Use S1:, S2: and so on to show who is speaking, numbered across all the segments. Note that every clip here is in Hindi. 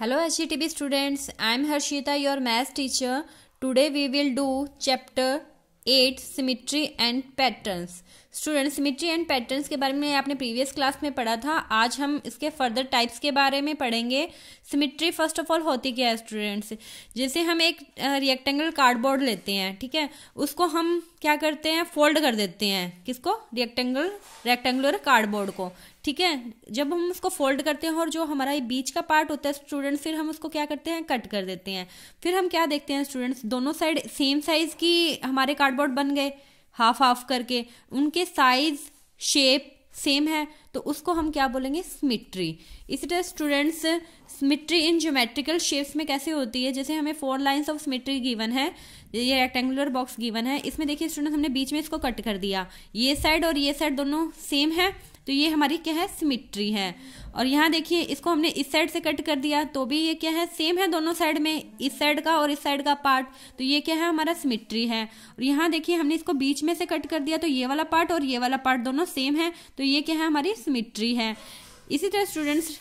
S1: Hello HETB students, I am Harshita, your math teacher. Today we will do chapter 8 Symmetry and Patterns. Student symmetry and patterns के बारे में आपने प्रीवियस क्लास में पढ़ा था आज हम इसके फर्दर टाइप्स के बारे में पढ़ेंगे सिमिट्री फर्स्ट ऑफ ऑल होती क्या है स्टूडेंट्स जैसे हम एक रिएक्टेंगल कार्डबोर्ड लेते हैं ठीक है उसको हम क्या करते हैं फोल्ड कर देते हैं किसको रिएक्टेंगल रेक्टेंगुलर कार्डबोर्ड को ठीक है जब हम उसको फोल्ड करते हैं और जो हमारा ये बीच का पार्ट होता है स्टूडेंट्स फिर हम उसको क्या करते हैं कट कर देते हैं फिर हम क्या देखते हैं स्टूडेंट्स दोनों साइड सेम साइज़ की हमारे कार्डबोर्ड बन गए हाफ हाफ करके उनके साइज शेप सेम है तो उसको हम क्या बोलेंगे स्मिट्री इसी तरह स्टूडेंट्स स्मिट्री इन ज्योमेट्रिकल शेप्स में कैसे होती है जैसे हमें four lines of symmetry given है ये रेक्टेंगुलर बॉक्स गिवन है इसमें देखिए स्टूडेंट्स हमने बीच में इसको कट कर दिया ये साइड और ये साइड दोनों सेम है तो ये हमारी क्या है सिमिट्री है और यहाँ देखिए इसको हमने इस साइड से कट कर दिया तो भी ये क्या है सेम है दोनों साइड में इस साइड का और इस साइड का पार्ट तो ये क्या है हमारा सिमिट्री है और यहाँ देखिए हमने इसको बीच में से कट कर दिया तो ये वाला पार्ट और ये वाला पार्ट दोनों सेम है तो ये क्या है हमारी सिमिट्री है इसी तरह स्टूडेंट्स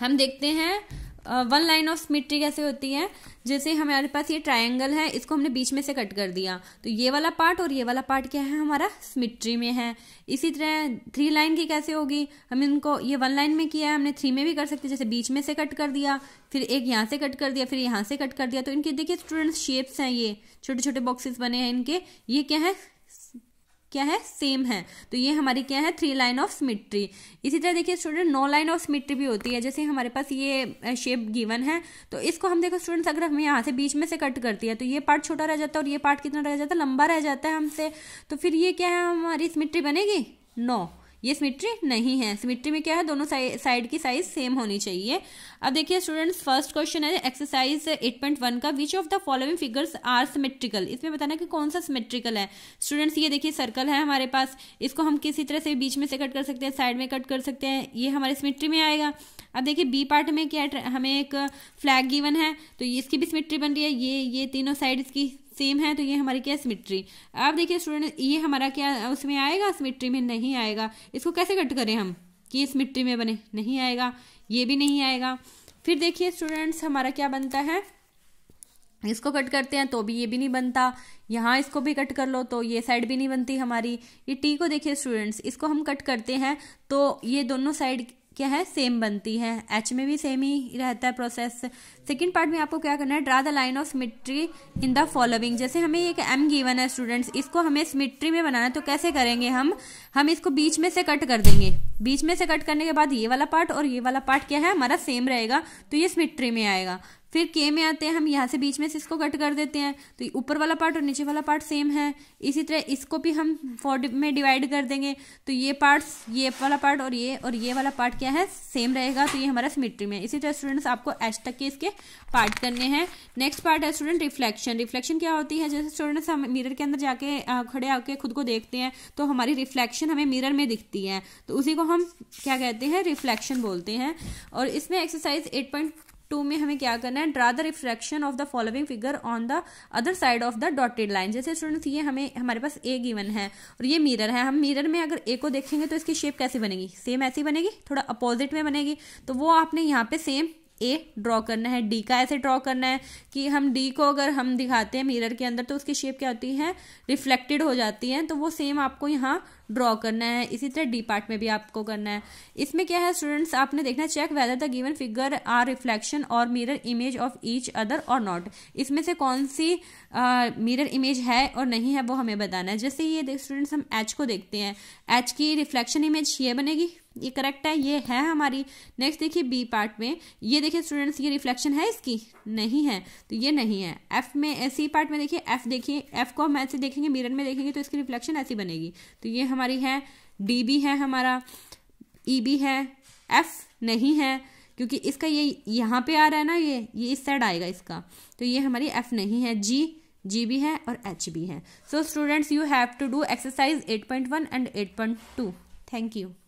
S1: हम देखते हैं वन लाइन ऑफ सिमिट्री कैसे होती है जैसे हमारे पास ये ट्रायंगल है इसको हमने बीच में से कट कर दिया तो ये वाला पार्ट और ये वाला पार्ट क्या है हमारा सिमिट्री में है इसी तरह थ्री लाइन की कैसे होगी हम इनको ये वन लाइन में किया है हमने थ्री में भी कर सकते जैसे बीच में से कट कर दिया फिर एक यहाँ से कट कर दिया फिर यहाँ से कट कर दिया तो इनके देखिए स्टूडेंट्स शेप्स हैं ये छोटे छोटे बॉक्सेस बने हैं इनके ये क्या है क्या है सेम है तो ये हमारी क्या है थ्री लाइन ऑफ सिमिट्री इसी तरह देखिए student no line of symmetry भी होती है जैसे हमारे पास ये शेप गिवन है तो इसको हम देखो स्टूडेंट्स अगर हम यहाँ से बीच में से कट करती है तो ये पार्ट छोटा रह जाता है और ये पार्ट कितना रह जाता है लंबा रह जाता है हमसे तो फिर ये क्या है हमारी सिमिट्री बनेगी नौ no. ये सिमिट्री नहीं है सिमिट्री में क्या है दोनों साइड की साइज सेम होनी चाहिए अब देखिए स्टूडेंट्स फर्स्ट क्वेश्चन है एक्सरसाइज 8.1 का which of the following figures are symmetrical इसमें बताना कि कौन सा सिमेट्रिकल है स्टूडेंट्स ये देखिए सर्कल है हमारे पास इसको हम किसी तरह से बीच में से कट कर सकते हैं साइड में कट कर सकते हैं ये हमारे सिमिट्री में आएगा अब देखिए बी पार्ट में क्या हमें एक फ्लैग गिवन है तो इसकी भी सिमिट्री बन रही है ये ये तीनों साइड इसकी सेम है तो ये हमारी क्या सिमिट्री अब देखिए स्टूडेंट ये हमारा क्या उसमें आएगा सिमिट्री में नहीं आएगा इसको कैसे कट करें हम कि ये सिमिट्री में बने नहीं आएगा ये भी नहीं आएगा फिर देखिए स्टूडेंट्स हमारा क्या बनता है इसको कट करते हैं तो भी ये भी नहीं बनता यहाँ इसको भी कट कर लो तो ये साइड भी नहीं बनती हमारी ये टी को देखिए स्टूडेंट्स इसको हम कट करते हैं तो ये दोनों साइड क्या है सेम बनती है एच में भी सेम ही रहता है प्रोसेस सेकेंड पार्ट में आपको क्या करना है draw the line of symmetry in the following जैसे हमें एक एम गिवन है स्टूडेंट्स इसको हमें सिमिट्री में बनाना है तो कैसे करेंगे हम हम इसको बीच में से कट कर देंगे बीच में से कट करने के बाद ये वाला पार्ट और ये वाला पार्ट क्या है हमारा सेम रहेगा तो ये सिमिट्री में आएगा फिर के में आते हैं हम यहाँ से बीच में से इसको कट कर देते हैं तो ऊपर वाला पार्ट और नीचे वाला पार्ट सेम है इसी तरह इसको भी हम फोर में डिवाइड कर देंगे तो ये पार्ट्स ये वाला पार्ट और ये और ये वाला पार्ट क्या है सेम रहेगा तो ये हमारा सिमिट्री में इसी तरह स्टूडेंट्स आपको एच तक के इसके पार्ट करने हैं नेक्स्ट पार्ट है स्टूडेंट रिफ्लेक्शन रिफ्लेक्शन क्या होती है जैसे स्टूडेंट्स हम मिरर के अंदर जाके खड़े आके खुद को देखते हैं तो हमारी रिफ्लेक्शन हमें मिरर में दिखती है तो उसी को हम क्या कहते हैं रिफ्लेक्शन बोलते हैं और इसमें एक्सरसाइज एट पॉइंट टू में हमें क्या करना है draw the refraction of the following figure on the other side of the dotted line जैसे स्टूडेंट्स ये हमें हमारे पास ए गिवन है और ये मिरर है हम मिरर में अगर ए को देखेंगे तो इसकी शेप कैसी बनेगी सेम ऐसी बनेगी थोड़ा अपोजिट में बनेगी तो वो आपने यहाँ पे सेम ए ड्रॉ करना है डी का ऐसे ड्रॉ करना है कि हम डी को अगर हम दिखाते हैं मिरर के अंदर तो उसकी शेप क्या होती है रिफ्लेक्टेड हो जाती है तो वो सेम आपको यहाँ ड्रॉ करना है इसी तरह डी पार्ट में भी आपको करना है इसमें क्या है स्टूडेंट्स आपने देखना check whether the given figure are reflection और mirror image of each other or not इसमें से कौन सी मिरर इमेज है और नहीं है वो हमें बताना है जैसे ये स्टूडेंट्स हम एच को देखते हैं एच की रिफ्लेक्शन इमेज ये बनेगी ये करेक्ट है ये है हमारी नेक्स्ट देखिए बी पार्ट में ये देखिए स्टूडेंट्स ये रिफ्लेक्शन है इसकी नहीं है तो ये नहीं है एफ में सी पार्ट में देखिए एफ देखिए एफ को हम ऐसे देखेंगे मिरर में देखेंगे तो इसकी रिफ्लेक्शन ऐसी बनेगी तो ये हमारी है डी बी है हमारा ई e बी है एफ नहीं है क्योंकि इसका ये यहाँ पे आ रहा है ना ये ये इस साइड आएगा इसका तो ये हमारी एफ नहीं है जी जी भी है और एच भी है so students you have to do exercise 8.1 and 8.2 thank you